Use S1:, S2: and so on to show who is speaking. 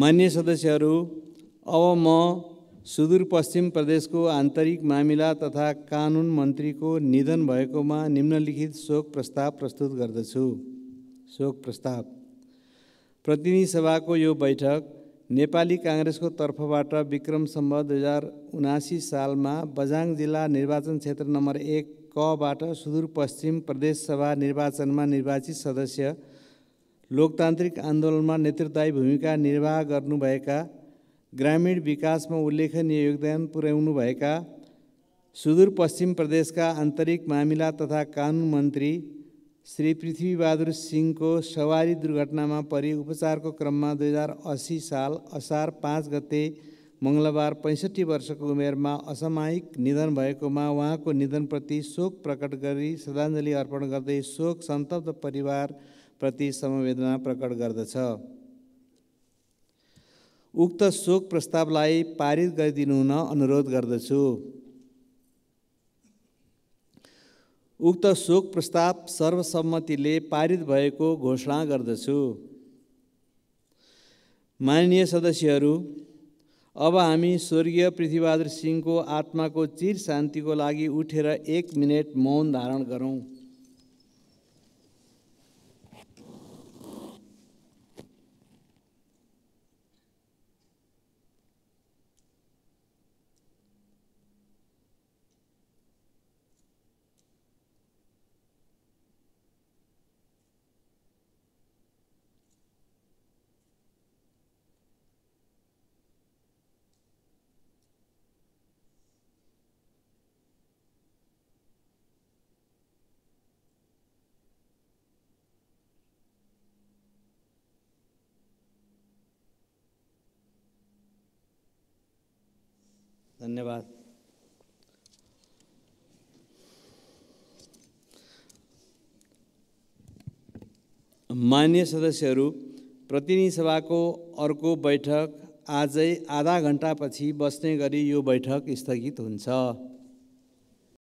S1: मान्य सदस्यहरू अब म सुदूरपश्चिम प्रदेशको आन्तरिक मामिला तथा कानुन मन्त्रीको निधन भएकोमा निम्नलिखित शोक प्रस्ताव प्रस्तुत गर्दछु शोक प्रस्ताव प्रतिनिधि सभाको यो बैठक नेपाली काङ्ग्रेसको तर्फबाट विक्रम सम्भ दुई हजार उनासी सालमा बजाङ जिल्ला निर्वाचन क्षेत्र नम्बर एक कबाट सुदूरपश्चिम प्रदेश सभा निर्वाचनमा निर्वाचित सदस्य लोकतान्त्रिक आन्दोलनमा नेतृत्वदायी भूमिका निर्वाह गर्नुभएका ग्रामीण विकासमा उल्लेखनीय योगदान पुर्याउनुभएका सुदूरपश्चिम प्रदेशका आन्तरिक मामिला तथा कानुन मन्त्री श्री पृथ्वीबहादुर सिंहको सवारी दुर्घटनामा परि उपचारको क्रममा दुई हजार असी साल असार पाँच गते मङ्गलबार पैँसठी वर्षको उमेरमा असामायिक निधन भएकोमा उहाँको निधनप्रति शोक प्रकट गरी श्रद्धाञ्जली अर्पण गर्दै शोक सन्तप्त परिवार प्रति समवेदना प्रकट गर्दछ उक्त शोक प्रस्तावलाई पारित गरिदिनु हुन अनुरोध गर्दछु उक्त शोक प्रस्ताव सर्वसम्मतिले पारित भएको घोषणा गर्दछु माननीय सदस्यहरू अब हामी स्वर्गीय पृथ्वीबहादुर सिंहको आत्माको चिर शान्तिको लागि उठेर एक मिनट मौन धारण गरौँ धन्यवाद मान्य सदस्यहरू प्रतिनिधि सभाको अर्को बैठक आजै आधा घन्टापछि बस्ने गरी यो बैठक स्थगित हुन्छ